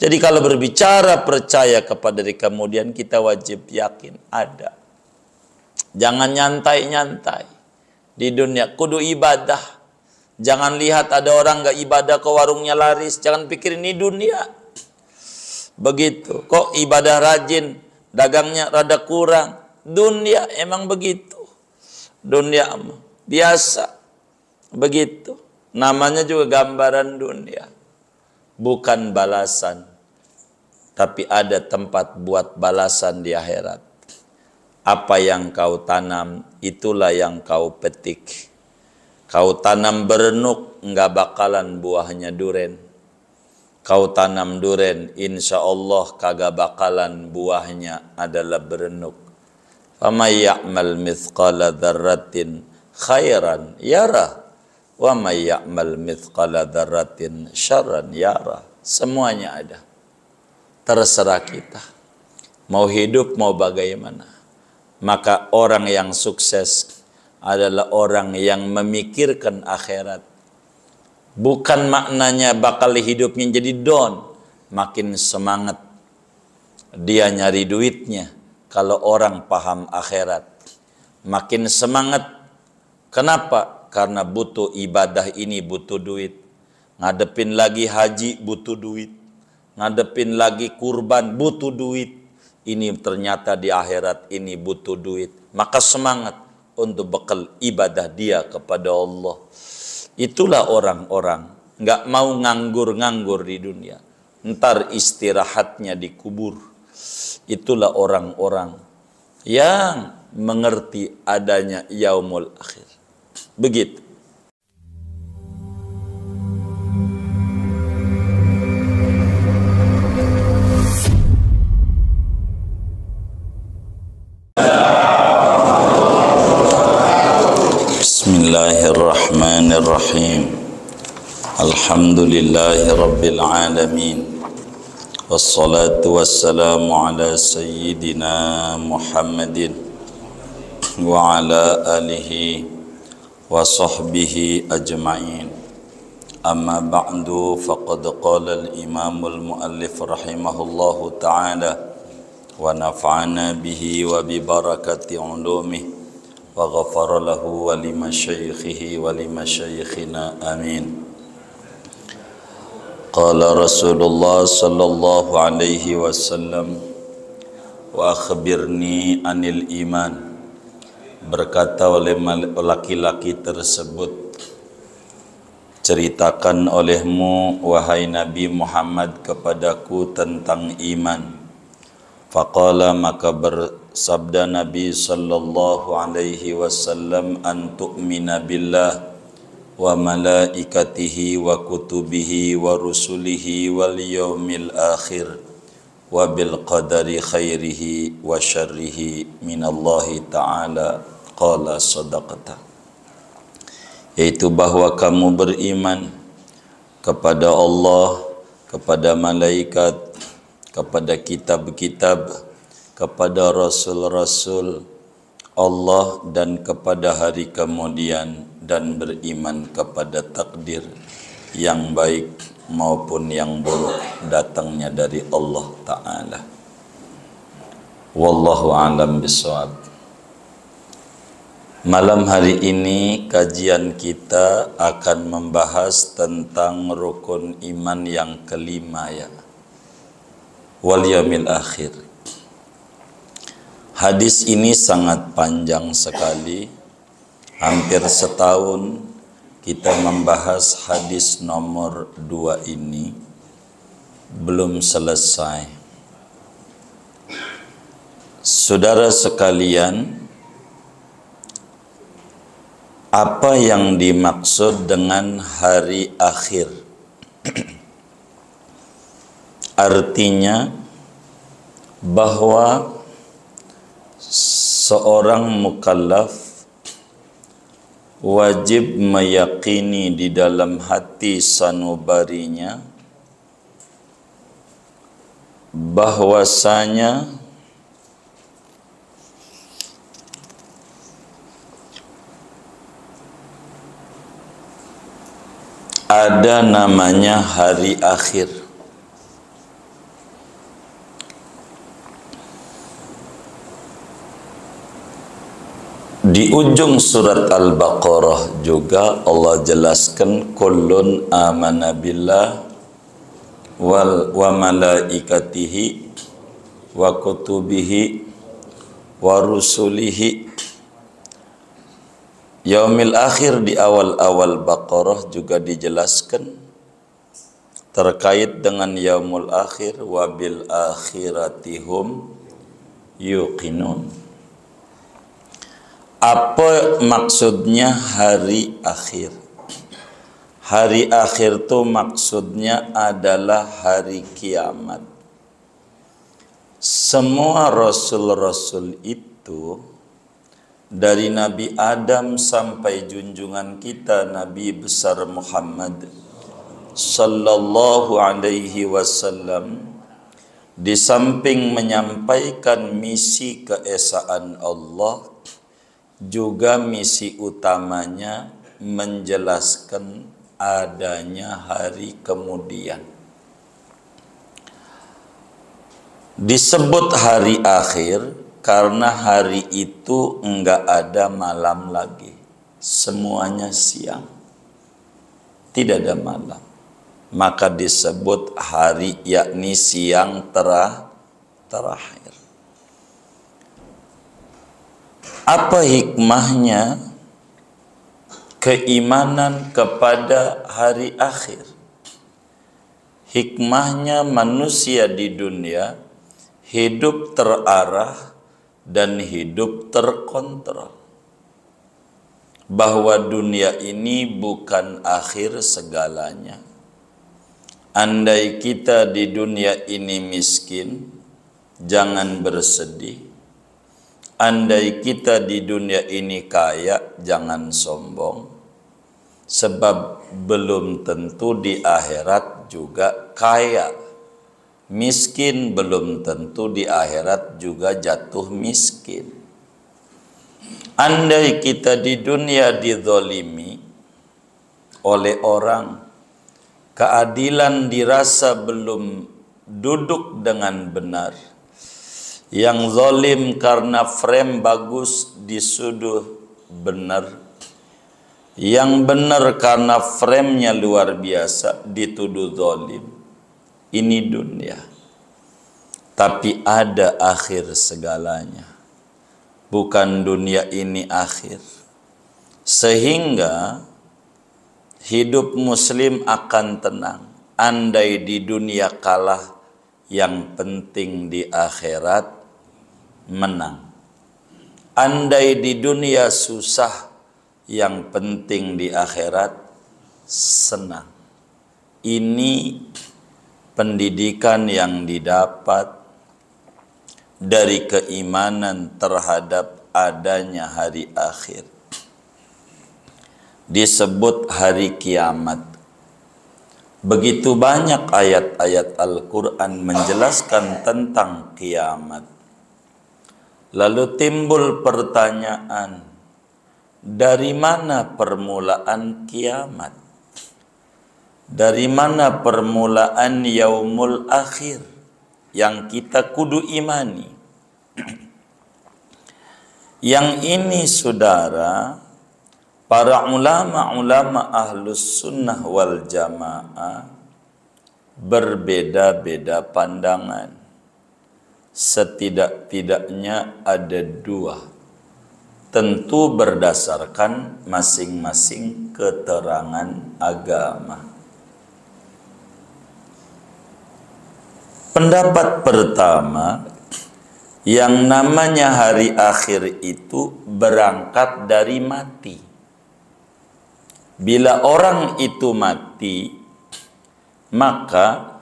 Jadi kalau berbicara percaya kepada diri kemudian kita wajib yakin ada. Jangan nyantai-nyantai di dunia. Kudu ibadah. Jangan lihat ada orang gak ibadah ke warungnya laris. Jangan pikir ini dunia. Begitu. Kok ibadah rajin, dagangnya rada kurang. Dunia emang begitu. Dunia biasa. Begitu. Namanya juga gambaran dunia. Bukan balasan tapi ada tempat buat balasan di akhirat. Apa yang kau tanam, itulah yang kau petik. Kau tanam berenuk, enggak bakalan buahnya duren. Kau tanam duren, insya Allah kagak bakalan buahnya adalah berenuk. Fama ya'mal mithqala dzarratin khairan yara. Wama ya'mal mithqala dzarratin syarran yara. Semuanya ada terserah kita. Mau hidup mau bagaimana. Maka orang yang sukses adalah orang yang memikirkan akhirat. Bukan maknanya bakal hidupnya jadi don, makin semangat. Dia nyari duitnya kalau orang paham akhirat. Makin semangat. Kenapa? Karena butuh ibadah ini butuh duit. Ngadepin lagi haji butuh duit ngadepin lagi kurban butuh duit. Ini ternyata di akhirat ini butuh duit. Maka semangat untuk bekal ibadah dia kepada Allah. Itulah orang-orang nggak mau nganggur-nganggur di dunia. Ntar istirahatnya dikubur. Itulah orang-orang yang mengerti adanya yaumul akhir. Begitu. الله الرحمن الرحيم الحمد لله رب العالمين والصلاة والسلام على سيدنا محمد وعلى آله وصحبه أجمعين أما بعد فقد قال الإمام المؤلف رحمه الله تعالى ونفعنا به وببركة علومه وغفر له ولمشايخه ولمشايخنا آمين قال رسول الله صلى الله عليه وسلم وأخبرني عن الإيمان berkata oleh laki-laki tersebut ceritakan olehmu wahai Nabi Muhammad kepadaku tentang iman faqala maka ber, sabda Nabi sallallahu alaihi wasallam an tu'mina billah wa malaikatihi wa kutubihi wa rusulihi wal yaumil akhir wa bil qadari khairihi wa syarrihi Allah ta'ala qala sadaqata yaitu bahwa kamu beriman kepada Allah kepada malaikat kepada kitab-kitab kitab, -kitab kepada rasul-rasul Allah dan kepada hari kemudian dan beriman kepada takdir yang baik maupun yang buruk datangnya dari Allah taala. Wallahu alam bisawab. Malam hari ini kajian kita akan membahas tentang rukun iman yang kelima ya. Wal yamil akhir Hadis ini sangat panjang sekali. Hampir setahun kita membahas hadis nomor dua ini. Belum selesai. Saudara sekalian, apa yang dimaksud dengan hari akhir? Artinya bahwa seorang mukallaf wajib meyakini di dalam hati sanubarinya bahwasanya ada namanya hari akhir Di ujung surat Al-Baqarah juga Allah jelaskan kullun amana billah wal wa malaikatihi wa kutubihi wa rusulihi Yaumil akhir di awal-awal Baqarah juga dijelaskan terkait dengan yaumul akhir wabil akhiratihum yuqinun apa maksudnya hari akhir? Hari akhir itu maksudnya adalah hari kiamat. Semua rasul-rasul itu dari Nabi Adam sampai junjungan kita Nabi besar Muhammad sallallahu alaihi wasallam di samping menyampaikan misi keesaan Allah juga misi utamanya menjelaskan adanya hari kemudian. Disebut hari akhir karena hari itu enggak ada malam lagi. Semuanya siang. Tidak ada malam. Maka disebut hari yakni siang terah terakhir. Apa hikmahnya keimanan kepada hari akhir? Hikmahnya manusia di dunia hidup terarah dan hidup terkontrol. Bahwa dunia ini bukan akhir segalanya. Andai kita di dunia ini miskin, jangan bersedih Andai kita di dunia ini kaya, jangan sombong. Sebab belum tentu di akhirat juga kaya. Miskin belum tentu di akhirat juga jatuh miskin. Andai kita di dunia didolimi oleh orang, keadilan dirasa belum duduk dengan benar yang zalim karena frame bagus disuduh benar yang benar karena framenya luar biasa dituduh zalim ini dunia tapi ada akhir segalanya bukan dunia ini akhir sehingga hidup muslim akan tenang andai di dunia kalah yang penting di akhirat menang. Andai di dunia susah, yang penting di akhirat senang. Ini pendidikan yang didapat dari keimanan terhadap adanya hari akhir. Disebut hari kiamat. Begitu banyak ayat-ayat Al-Quran menjelaskan tentang kiamat. Lalu timbul pertanyaan, dari mana permulaan kiamat? Dari mana permulaan yaumul akhir yang kita kudu imani? yang ini saudara, para ulama-ulama ahlus sunnah wal jamaah berbeda-beda pandangan setidak-tidaknya ada dua tentu berdasarkan masing-masing keterangan agama pendapat pertama yang namanya hari akhir itu berangkat dari mati. Bila orang itu mati, maka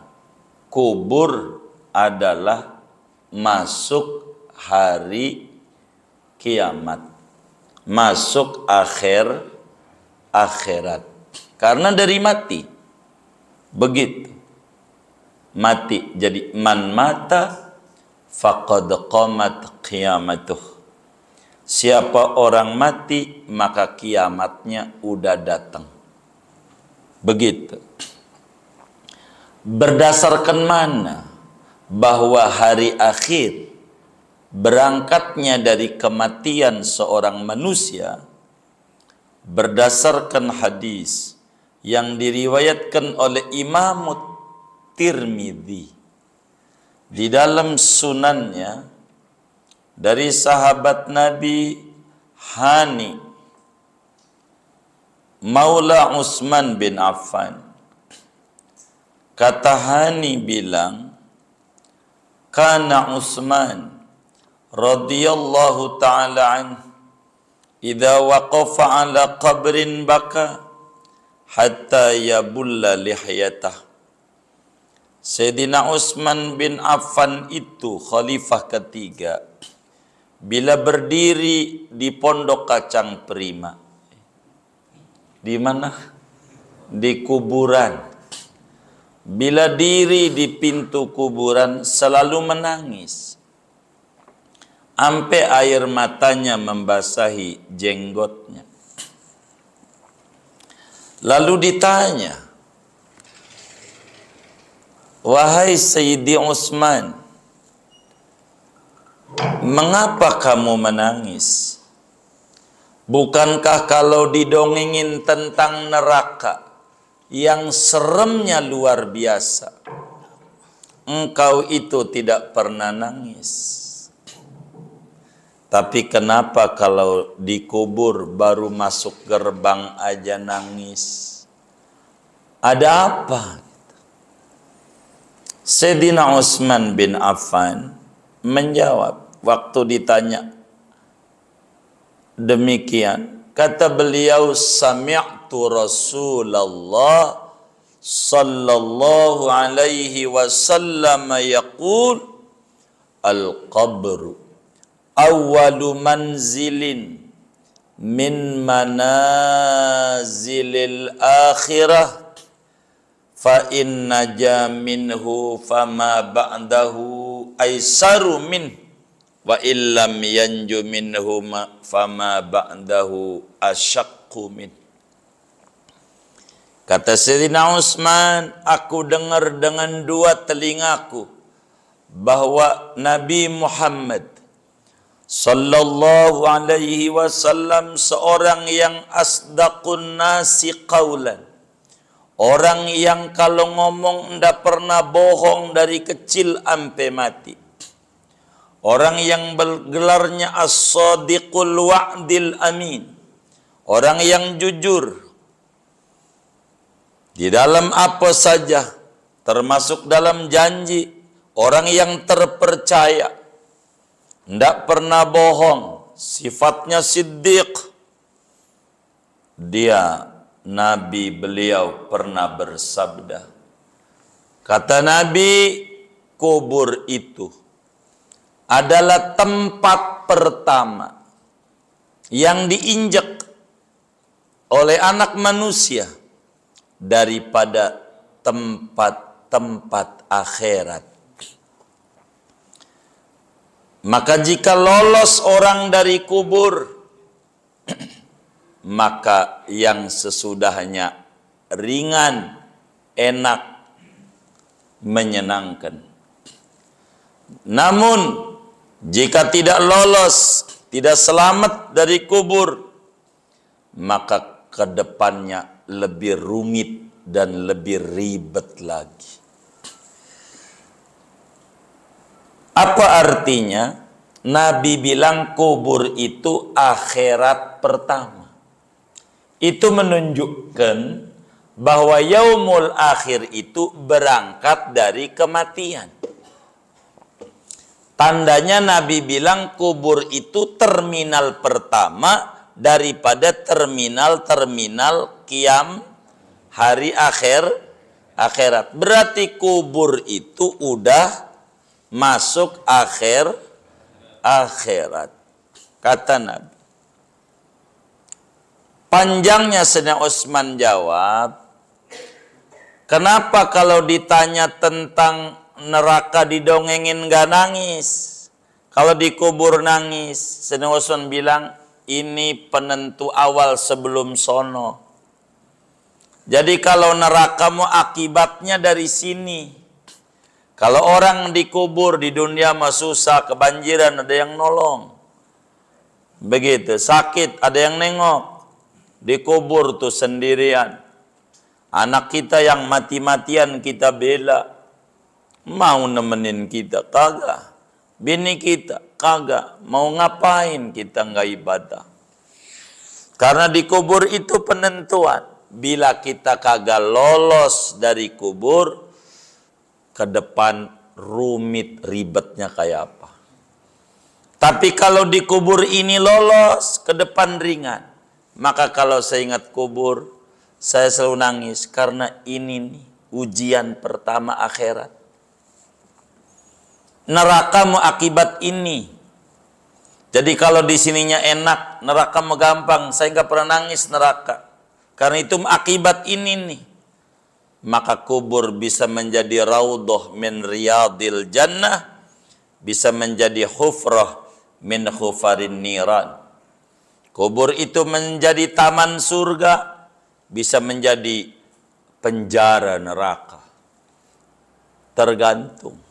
kubur adalah masuk hari kiamat, masuk akhir akhirat. Karena dari mati. Begitu. Mati. Jadi man mata faqad qamat qiyamatuh. Siapa orang mati, maka kiamatnya udah datang. Begitu. Berdasarkan mana? bahwa hari akhir berangkatnya dari kematian seorang manusia berdasarkan hadis yang diriwayatkan oleh Imam Tirmidzi di dalam sunannya dari sahabat Nabi Hani Maula Utsman bin Affan kata Hani bilang kana Utsman radhiyallahu taala an idza waqafa ala qabrin baka hatta yabulla lihyatah Sayyidina Utsman bin Affan itu khalifah ketiga bila berdiri di pondok kacang prima di mana di kuburan bila diri di pintu kuburan selalu menangis. Ampe air matanya membasahi jenggotnya. Lalu ditanya, Wahai Sayyidi Utsman, mengapa kamu menangis? Bukankah kalau didongengin tentang neraka, yang seremnya luar biasa. Engkau itu tidak pernah nangis. Tapi kenapa kalau dikubur baru masuk gerbang aja nangis? Ada apa? Sedina Osman bin Affan menjawab waktu ditanya demikian kata beliau Samiak رسول الله صلى الله عليه وسلم يقول القبر أول منزل من منازل الآخرة فإن نجا منه فما بعده أيسر منه وان لم yanju منه فما بعده اشق منه Kata Sayyidina Utsman, aku dengar dengan dua telingaku bahwa Nabi Muhammad sallallahu alaihi wasallam seorang yang asdaqun nasi qaulan. Orang yang kalau ngomong ndak pernah bohong dari kecil sampai mati. Orang yang bergelarnya as-sadiqul wa'dil amin. Orang yang jujur, di dalam apa saja, termasuk dalam janji, orang yang terpercaya, tidak pernah bohong, sifatnya siddiq. Dia, Nabi beliau pernah bersabda. Kata Nabi, kubur itu adalah tempat pertama yang diinjak oleh anak manusia daripada tempat-tempat akhirat. Maka jika lolos orang dari kubur, maka yang sesudahnya ringan, enak, menyenangkan. Namun, jika tidak lolos, tidak selamat dari kubur, maka kedepannya lebih rumit dan lebih ribet lagi. Apa artinya? Nabi bilang kubur itu akhirat pertama. Itu menunjukkan bahwa yaumul akhir itu berangkat dari kematian. Tandanya Nabi bilang kubur itu terminal pertama daripada terminal-terminal kiam hari akhir akhirat. Berarti kubur itu udah masuk akhir akhirat. Kata Nabi. Panjangnya Sena Osman jawab, kenapa kalau ditanya tentang neraka didongengin gak nangis? Kalau dikubur nangis, Sena Osman bilang, ini penentu awal sebelum sono. Jadi kalau nerakamu akibatnya dari sini. Kalau orang dikubur di dunia mah susah, kebanjiran ada yang nolong. Begitu, sakit ada yang nengok. Dikubur tuh sendirian. Anak kita yang mati-matian kita bela. Mau nemenin kita, kagak bini kita kagak mau ngapain kita nggak ibadah karena di kubur itu penentuan bila kita kagak lolos dari kubur ke depan rumit ribetnya kayak apa tapi kalau di kubur ini lolos ke depan ringan maka kalau saya ingat kubur saya selalu nangis karena ini nih ujian pertama akhirat Neraka nerakamu akibat ini. Jadi kalau di sininya enak, neraka gampang, saya nggak pernah nangis neraka. Karena itu akibat ini nih. Maka kubur bisa menjadi raudoh min riyadil jannah, bisa menjadi hufrah min hufarin niran. Kubur itu menjadi taman surga, bisa menjadi penjara neraka. Tergantung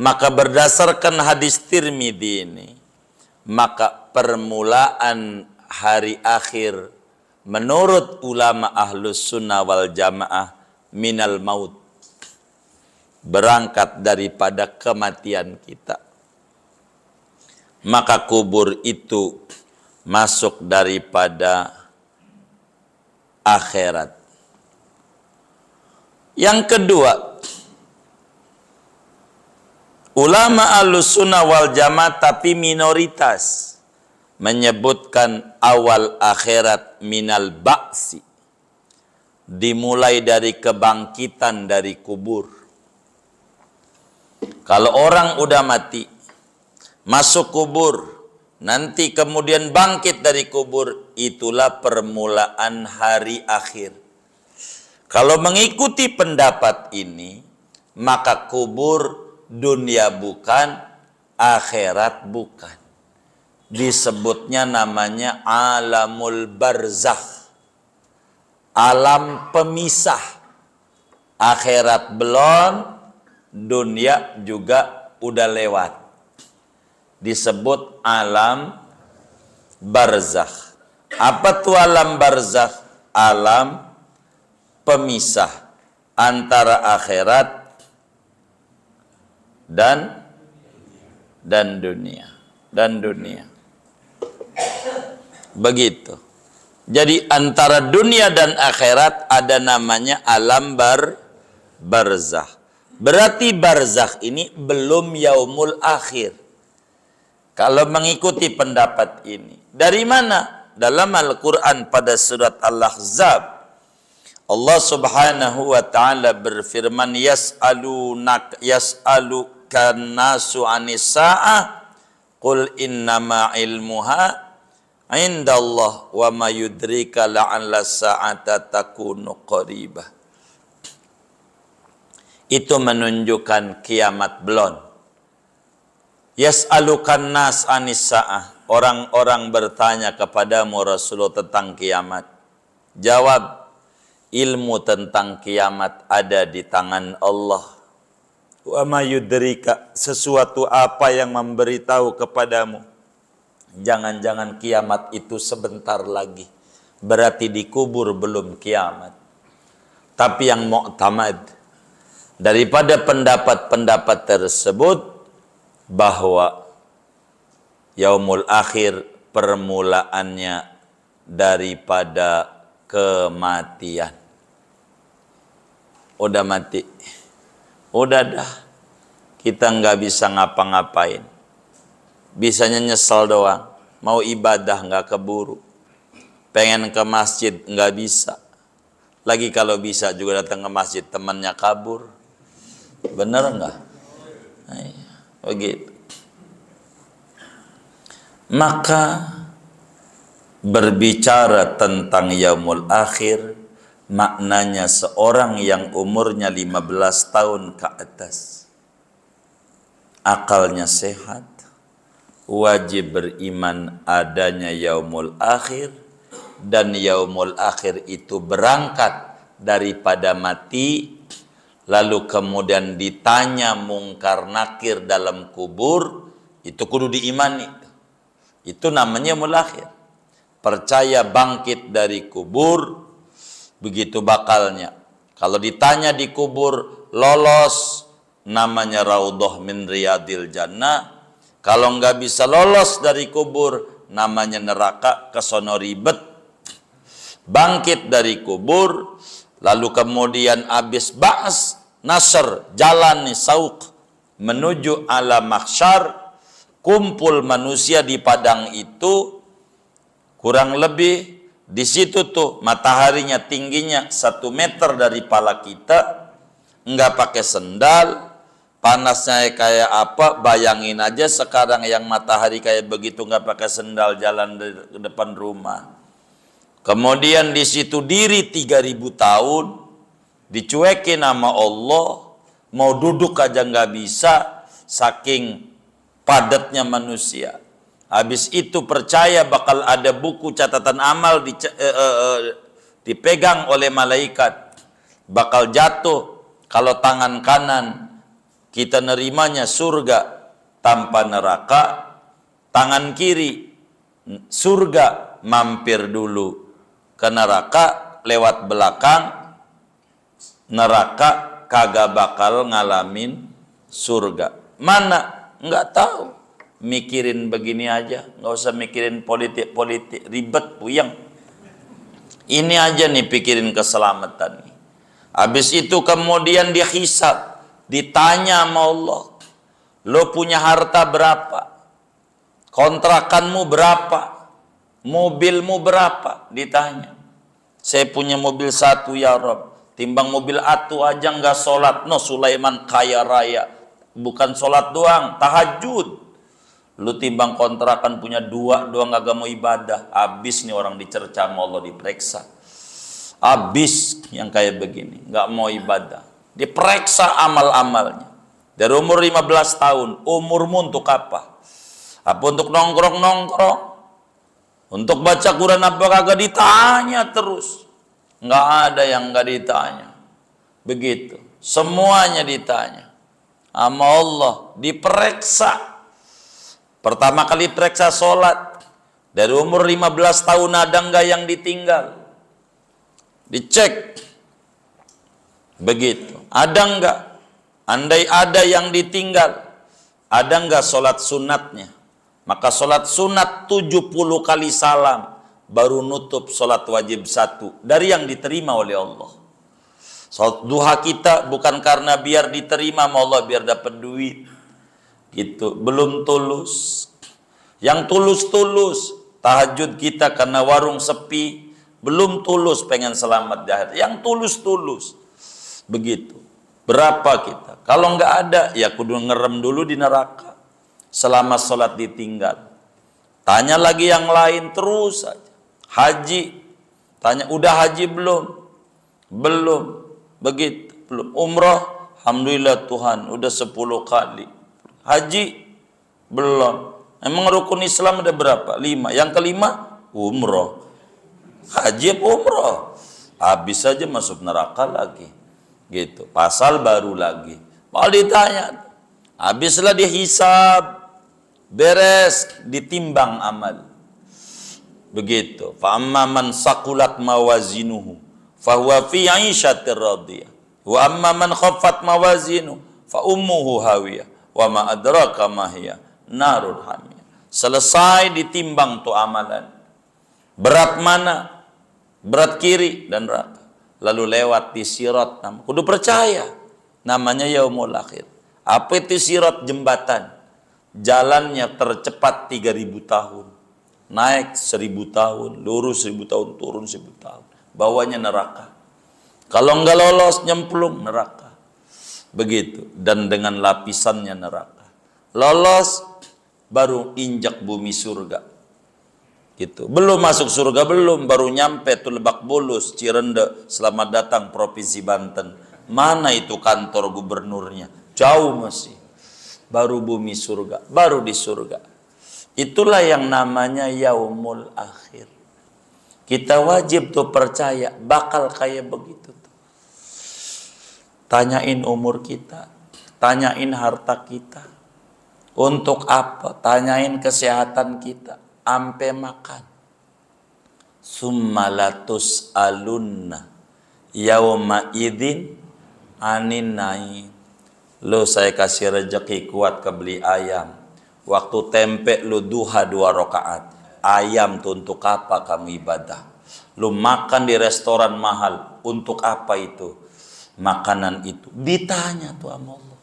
maka berdasarkan hadis Tirmidzi ini, maka permulaan hari akhir menurut ulama ahlus sunnah wal jamaah minal maut berangkat daripada kematian kita maka kubur itu masuk daripada akhirat yang kedua Ulama al-sunnah wal jamaah tapi minoritas menyebutkan awal akhirat minal baksi dimulai dari kebangkitan dari kubur. Kalau orang udah mati, masuk kubur, nanti kemudian bangkit dari kubur, itulah permulaan hari akhir. Kalau mengikuti pendapat ini, maka kubur dunia bukan, akhirat bukan. Disebutnya namanya alamul barzakh. Alam pemisah. Akhirat belum, dunia juga udah lewat. Disebut alam barzakh. Apa tuh alam barzakh? Alam pemisah antara akhirat dan dan dunia dan dunia begitu jadi antara dunia dan akhirat ada namanya alam bar barzah berarti barzah ini belum yaumul akhir kalau mengikuti pendapat ini dari mana dalam Al-Qur'an pada surat Al-Ahzab Allah Subhanahu wa taala berfirman nak yas'alu Kan nasu anis qul innama ilmuha Allah wa ma yudrika la'alla sa'ata takunu qaribah itu menunjukkan kiamat belon yas'alukan nas anis orang-orang bertanya kepadamu Rasulullah tentang kiamat jawab ilmu tentang kiamat ada di tangan Allah wa mayudrika sesuatu apa yang memberitahu kepadamu jangan-jangan kiamat itu sebentar lagi berarti dikubur belum kiamat tapi yang mu'tamad daripada pendapat-pendapat tersebut bahwa yaumul akhir permulaannya daripada kematian udah mati Udah dah, kita nggak bisa ngapa-ngapain. Bisanya nyesel doang. Mau ibadah nggak keburu. Pengen ke masjid nggak bisa. Lagi kalau bisa juga datang ke masjid temannya kabur. Bener nggak? Iya, begitu. Maka berbicara tentang yaumul akhir maknanya seorang yang umurnya 15 tahun ke atas akalnya sehat wajib beriman adanya yaumul akhir dan yaumul akhir itu berangkat daripada mati lalu kemudian ditanya mungkar nakir dalam kubur itu kudu diimani itu namanya mulakhir, percaya bangkit dari kubur begitu bakalnya. Kalau ditanya di kubur lolos namanya raudhah min riyadil jannah. Kalau nggak bisa lolos dari kubur namanya neraka kesono ribet. Bangkit dari kubur lalu kemudian abis ba'as nasr jalan nih sauk menuju ala mahsyar kumpul manusia di padang itu kurang lebih di situ tuh mataharinya tingginya satu meter dari pala kita, nggak pakai sendal, panasnya kayak apa, bayangin aja sekarang yang matahari kayak begitu nggak pakai sendal jalan di depan rumah. Kemudian di situ diri tiga ribu tahun, dicuekin nama Allah, mau duduk aja nggak bisa, saking padatnya manusia. Habis itu percaya bakal ada buku catatan amal di, uh, uh, dipegang oleh malaikat. Bakal jatuh kalau tangan kanan kita nerimanya surga tanpa neraka. Tangan kiri surga mampir dulu ke neraka lewat belakang. Neraka kagak bakal ngalamin surga. Mana? Enggak tahu mikirin begini aja, nggak usah mikirin politik-politik, ribet, puyeng. Ini aja nih pikirin keselamatan. Habis itu kemudian dia hisap, ditanya sama Allah, lo punya harta berapa? Kontrakanmu berapa? Mobilmu berapa? Ditanya. Saya punya mobil satu ya Rob. Timbang mobil atu aja nggak sholat. No Sulaiman kaya raya. Bukan sholat doang, tahajud Lu timbang kontrakan punya dua, dua nggak mau ibadah. Habis nih orang dicerca sama Allah diperiksa. Habis yang kayak begini, nggak mau ibadah. Diperiksa amal-amalnya. Dari umur 15 tahun, umurmu untuk apa? Apa untuk nongkrong-nongkrong? Untuk baca Quran apa kagak ditanya terus. Nggak ada yang nggak ditanya. Begitu. Semuanya ditanya. Sama Allah. Diperiksa Pertama kali periksa sholat. Dari umur 15 tahun ada enggak yang ditinggal? Dicek. Begitu. Ada enggak? Andai ada yang ditinggal, ada enggak sholat sunatnya? Maka sholat sunat 70 kali salam baru nutup sholat wajib satu dari yang diterima oleh Allah. Sholat duha kita bukan karena biar diterima sama Allah biar dapat duit gitu belum tulus yang tulus-tulus tahajud kita karena warung sepi belum tulus pengen selamat jahat yang tulus-tulus begitu berapa kita kalau nggak ada ya kudu ngerem dulu di neraka selama sholat ditinggal tanya lagi yang lain terus saja haji tanya udah haji belum belum begitu belum umroh Alhamdulillah Tuhan udah sepuluh kali Haji belum. Emang rukun Islam ada berapa? Lima. Yang kelima umroh. Haji umroh. Habis saja masuk neraka lagi. Gitu. Pasal baru lagi. Mau ditanya. Habislah dihisab. Beres ditimbang amal. Begitu. Fa'amma man sakulat mawazinuhu. Fahuwa fi aisyatir radiyah. Wa amma man khaffat mawazinuhu. Fa ummuhu hawiyah wa ma adraka ma hiya narul hamiyah. Selesai ditimbang tu amalan. Berat mana? Berat kiri dan berat. Lalu lewat di sirat Kudu percaya. Namanya yaumul akhir. Apa itu sirat jembatan? Jalannya tercepat 3000 tahun. Naik 1000 tahun, lurus 1000 tahun, turun 1000 tahun. Bawahnya neraka. Kalau nggak lolos nyemplung neraka. Begitu. Dan dengan lapisannya neraka. Lolos, baru injak bumi surga. Gitu. Belum masuk surga, belum. Baru nyampe tuh Lebak Bulus, Cirende. Selamat datang Provinsi Banten. Mana itu kantor gubernurnya? Jauh masih. Baru bumi surga, baru di surga. Itulah yang namanya yaumul akhir. Kita wajib tuh percaya bakal kayak begitu. Tanyain umur kita, tanyain harta kita. Untuk apa? Tanyain kesehatan kita, ampe makan. Summalatus alunna yauma idin anin Lo saya kasih rejeki kuat ke beli ayam. Waktu tempe lu duha dua rakaat. Ayam tuh untuk apa kamu ibadah? Lu makan di restoran mahal, untuk apa itu? makanan itu ditanya tuh sama Allah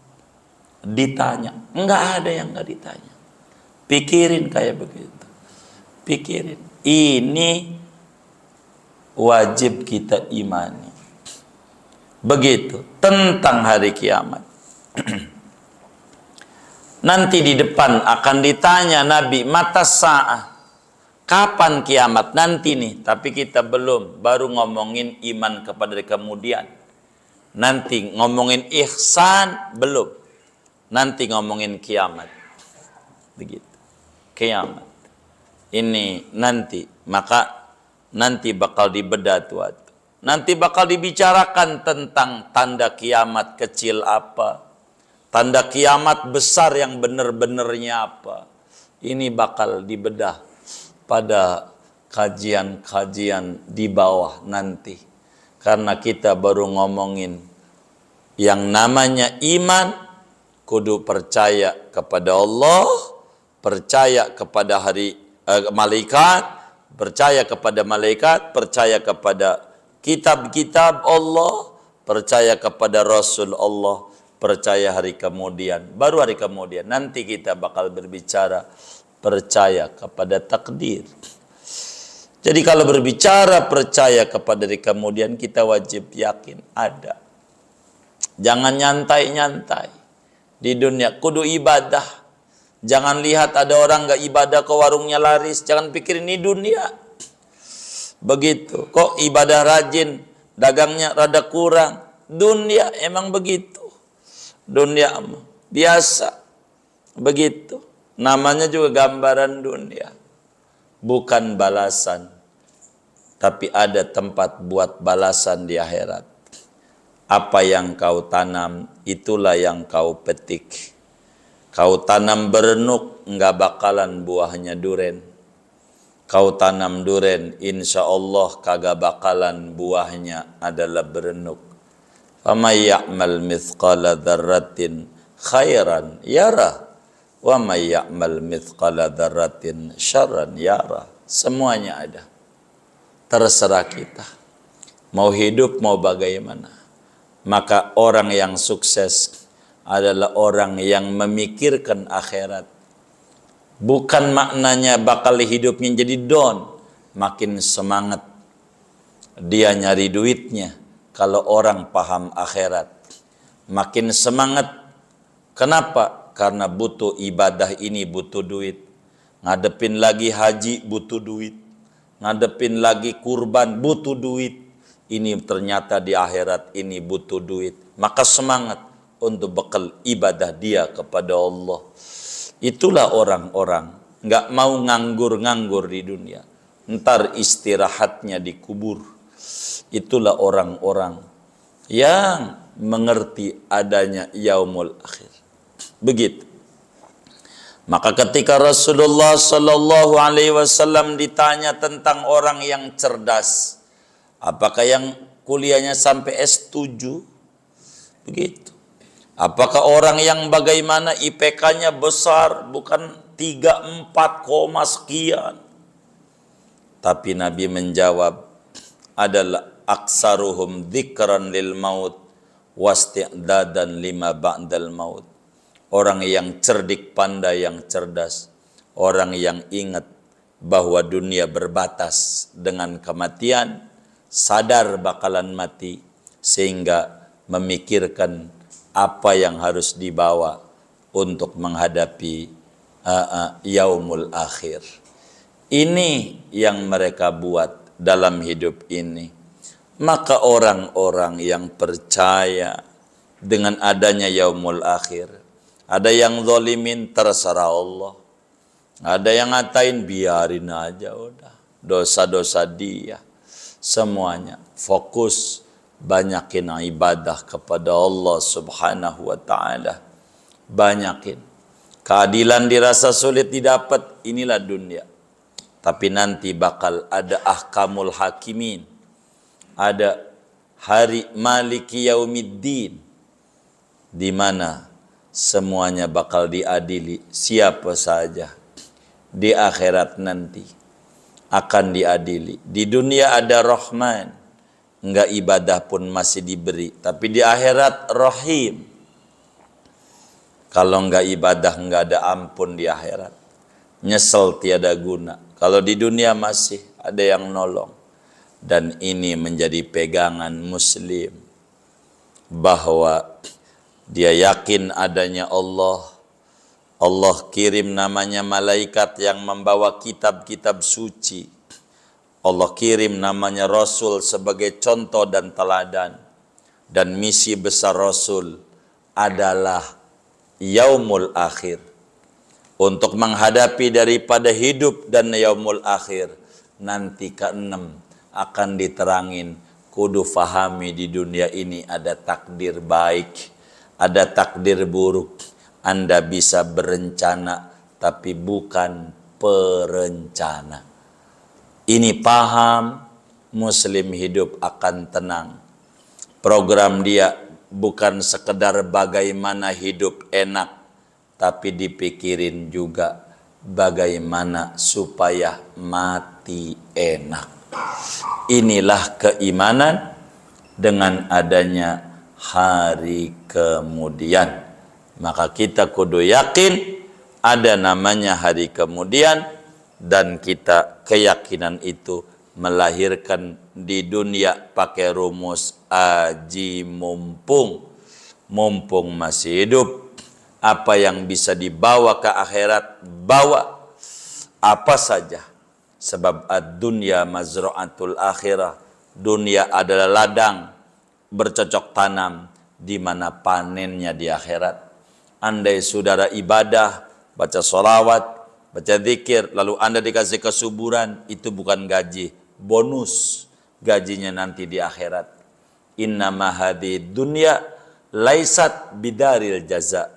ditanya nggak ada yang nggak ditanya pikirin kayak begitu pikirin ini wajib kita imani begitu tentang hari kiamat nanti di depan akan ditanya Nabi mata sah kapan kiamat nanti nih tapi kita belum baru ngomongin iman kepada kemudian Nanti ngomongin ihsan belum. Nanti ngomongin kiamat. Begitu. Kiamat. Ini nanti. Maka nanti bakal dibedah tuat. Nanti bakal dibicarakan tentang tanda kiamat kecil apa. Tanda kiamat besar yang benar-benarnya apa. Ini bakal dibedah pada kajian-kajian di bawah nanti. Karena kita baru ngomongin yang namanya iman kudu percaya kepada Allah, percaya kepada hari eh, malaikat, percaya kepada malaikat, percaya kepada kitab-kitab Allah, percaya kepada Rasul Allah, percaya hari kemudian. Baru hari kemudian nanti kita bakal berbicara percaya kepada takdir. Jadi kalau berbicara percaya kepada hari kemudian kita wajib yakin ada Jangan nyantai-nyantai di dunia. Kudu ibadah. Jangan lihat ada orang gak ibadah ke warungnya laris. Jangan pikir ini dunia. Begitu. Kok ibadah rajin, dagangnya rada kurang. Dunia emang begitu. Dunia biasa. Begitu. Namanya juga gambaran dunia. Bukan balasan. Tapi ada tempat buat balasan di akhirat apa yang kau tanam itulah yang kau petik. Kau tanam berenuk enggak bakalan buahnya duren. Kau tanam duren insya Allah kagak bakalan buahnya adalah berenuk. Wama ya'mal mithqala dzarratin khairan yara. Wama ya'mal mithqala dzarratin syarran yara. Semuanya ada. Terserah kita. Mau hidup mau bagaimana maka orang yang sukses adalah orang yang memikirkan akhirat. Bukan maknanya bakal hidupnya jadi don makin semangat. Dia nyari duitnya kalau orang paham akhirat. Makin semangat. Kenapa? Karena butuh ibadah ini butuh duit. Ngadepin lagi haji butuh duit. Ngadepin lagi kurban butuh duit ini ternyata di akhirat ini butuh duit. Maka semangat untuk bekal ibadah dia kepada Allah. Itulah orang-orang nggak mau nganggur-nganggur di dunia. Ntar istirahatnya dikubur. Itulah orang-orang yang mengerti adanya yaumul akhir. Begitu. Maka ketika Rasulullah Shallallahu Alaihi Wasallam ditanya tentang orang yang cerdas, Apakah yang kuliahnya sampai S7? Begitu. Apakah orang yang bagaimana IPK-nya besar bukan 3 4, sekian? Tapi Nabi menjawab adalah aksaruhum dzikran lil maut dan lima ba'dal maut. Orang yang cerdik pandai yang cerdas, orang yang ingat bahwa dunia berbatas dengan kematian sadar bakalan mati sehingga memikirkan apa yang harus dibawa untuk menghadapi uh, uh, yaumul akhir. Ini yang mereka buat dalam hidup ini. Maka orang-orang yang percaya dengan adanya yaumul akhir, ada yang zolimin terserah Allah. Ada yang ngatain biarin aja udah. Dosa-dosa dia semuanya. Fokus banyakin ibadah kepada Allah Subhanahu wa taala. Banyakin. Keadilan dirasa sulit didapat, inilah dunia. Tapi nanti bakal ada ahkamul hakimin. Ada hari maliki yaumiddin di mana semuanya bakal diadili siapa saja di akhirat nanti akan diadili. Di dunia ada Rahman, enggak ibadah pun masih diberi, tapi di akhirat Rahim. Kalau enggak ibadah enggak ada ampun di akhirat. Nyesel tiada guna. Kalau di dunia masih ada yang nolong. Dan ini menjadi pegangan muslim bahwa dia yakin adanya Allah Allah kirim namanya malaikat yang membawa kitab-kitab suci. Allah kirim namanya Rasul sebagai contoh dan teladan. Dan misi besar Rasul adalah yaumul akhir. Untuk menghadapi daripada hidup dan yaumul akhir. Nanti keenam akan diterangin. Kudu fahami di dunia ini ada takdir baik, ada takdir buruk anda bisa berencana tapi bukan perencana. Ini paham muslim hidup akan tenang. Program dia bukan sekedar bagaimana hidup enak tapi dipikirin juga bagaimana supaya mati enak. Inilah keimanan dengan adanya hari kemudian maka kita kudu yakin ada namanya hari kemudian dan kita keyakinan itu melahirkan di dunia pakai rumus aji mumpung mumpung masih hidup apa yang bisa dibawa ke akhirat bawa apa saja sebab dunia mazra'atul akhirah dunia adalah ladang bercocok tanam di mana panennya di akhirat andai saudara ibadah, baca sholawat, baca zikir, lalu anda dikasih kesuburan, itu bukan gaji, bonus gajinya nanti di akhirat. Inna mahadi dunia laisat bidaril jaza,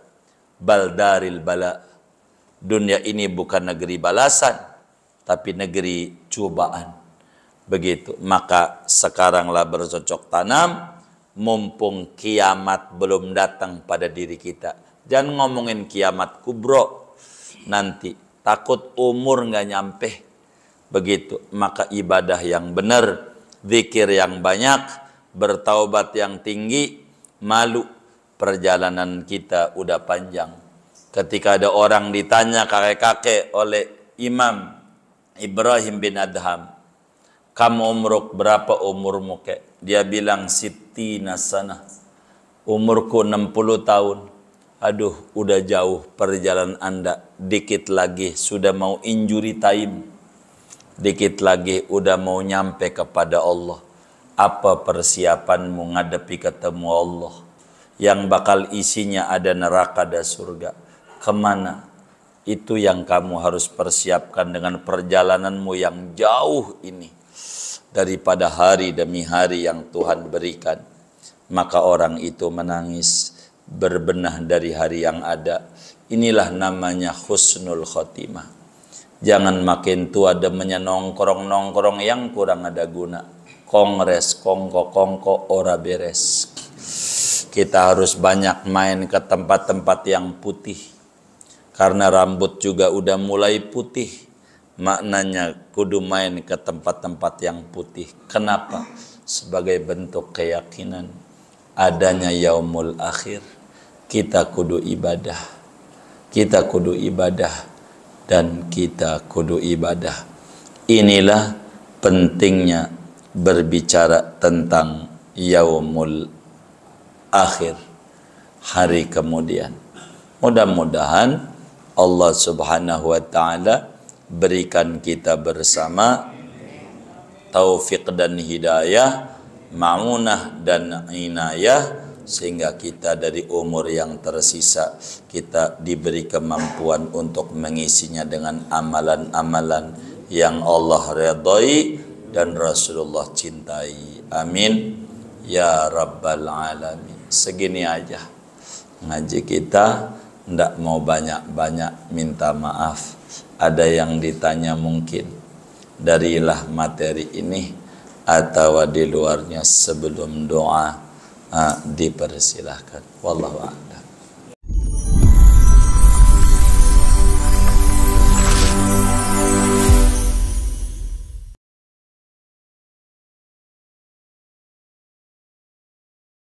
bal daril bala. Dunia ini bukan negeri balasan, tapi negeri cobaan. Begitu, maka sekaranglah bercocok tanam, mumpung kiamat belum datang pada diri kita Jangan ngomongin kiamat kubro nanti. Takut umur nggak nyampe. Begitu. Maka ibadah yang benar, zikir yang banyak, bertaubat yang tinggi, malu perjalanan kita udah panjang. Ketika ada orang ditanya kakek-kakek oleh Imam Ibrahim bin Adham, kamu umruk berapa umurmu kek? Dia bilang, Siti nasana. Umurku 60 tahun aduh udah jauh perjalanan anda dikit lagi sudah mau injury time dikit lagi udah mau nyampe kepada Allah apa persiapanmu menghadapi ketemu Allah yang bakal isinya ada neraka dan surga kemana itu yang kamu harus persiapkan dengan perjalananmu yang jauh ini daripada hari demi hari yang Tuhan berikan maka orang itu menangis berbenah dari hari yang ada. Inilah namanya husnul khotimah. Jangan makin tua demennya nongkrong-nongkrong yang kurang ada guna. Kongres, kongko-kongko, ora beres. Kita harus banyak main ke tempat-tempat yang putih. Karena rambut juga udah mulai putih. Maknanya kudu main ke tempat-tempat yang putih. Kenapa? Sebagai bentuk keyakinan adanya yaumul akhir kita kudu ibadah kita kudu ibadah dan kita kudu ibadah inilah pentingnya berbicara tentang yaumul akhir hari kemudian mudah-mudahan Allah Subhanahu wa taala berikan kita bersama taufik dan hidayah maunah dan inayah sehingga kita dari umur yang tersisa kita diberi kemampuan untuk mengisinya dengan amalan-amalan yang Allah redai dan Rasulullah cintai. Amin. Ya Rabbal Alamin. Segini aja. Ngaji kita ndak mau banyak-banyak minta maaf. Ada yang ditanya mungkin darilah materi ini atau di luarnya sebelum doa Ah, dipersilahkan. Wallahu a'lam.